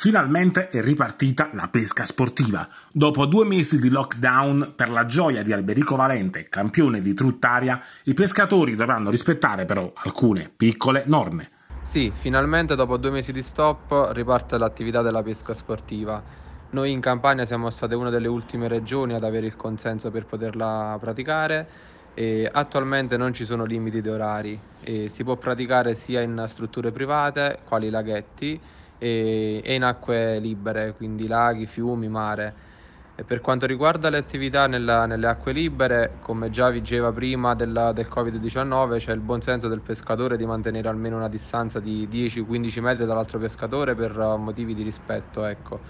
Finalmente è ripartita la pesca sportiva. Dopo due mesi di lockdown, per la gioia di Alberico Valente, campione di truttaria, i pescatori dovranno rispettare però alcune piccole norme. Sì, finalmente dopo due mesi di stop riparte l'attività della pesca sportiva. Noi in Campania siamo state una delle ultime regioni ad avere il consenso per poterla praticare e attualmente non ci sono limiti di orari e si può praticare sia in strutture private, quali laghetti, e, e in acque libere, quindi laghi, fiumi, mare. E per quanto riguarda le attività nella, nelle acque libere, come già vigeva prima della, del Covid-19, c'è il buon senso del pescatore di mantenere almeno una distanza di 10-15 metri dall'altro pescatore per eh, motivi di rispetto. Ecco.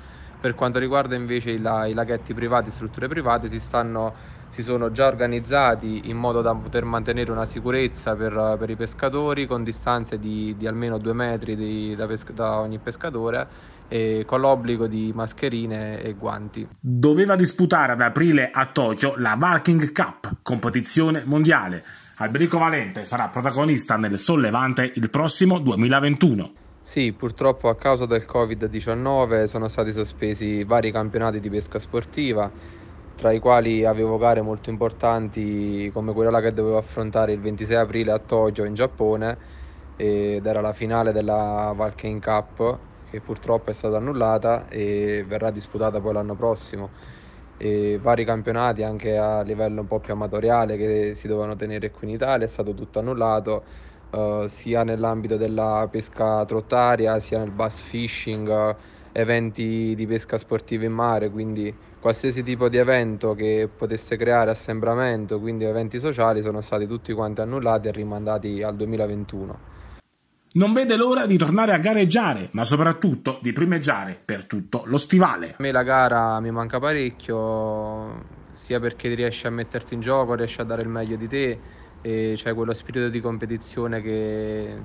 Per quanto riguarda invece i, la, i laghetti privati, strutture private, si stanno si sono già organizzati in modo da poter mantenere una sicurezza per, per i pescatori con distanze di, di almeno due metri di, da, pesca, da, ogni pescatore e con l'obbligo di mascherine e guanti. Doveva disputare ad aprile a Tokyo la Marking Cup, competizione mondiale. Alberico Valente sarà protagonista nel Sollevante il prossimo 2021. Sì, purtroppo a causa del Covid-19 sono stati sospesi vari campionati di pesca sportiva tra i quali avevo gare molto importanti come quella che dovevo affrontare il 26 aprile a Tokyo in Giappone ed era la finale della Valken Cup che purtroppo è stata annullata e verrà disputata poi l'anno prossimo e vari campionati anche a livello un po' più amatoriale che si dovevano tenere qui in Italia è stato tutto annullato eh, sia nell'ambito della pesca trottaria sia nel bass fishing eventi di pesca sportiva in mare, quindi qualsiasi tipo di evento che potesse creare assembramento, quindi eventi sociali, sono stati tutti quanti annullati e rimandati al 2021. Non vede l'ora di tornare a gareggiare, ma soprattutto di primeggiare per tutto lo stivale. A me la gara mi manca parecchio, sia perché riesci a metterti in gioco, riesci a dare il meglio di te, e c'è quello spirito di competizione che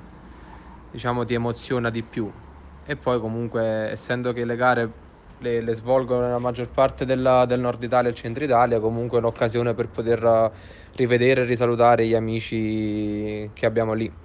diciamo ti emoziona di più e poi comunque essendo che le gare le, le svolgono nella maggior parte della, del nord Italia e centro Italia, comunque è un'occasione per poter eh, rivedere e risalutare gli amici che abbiamo lì.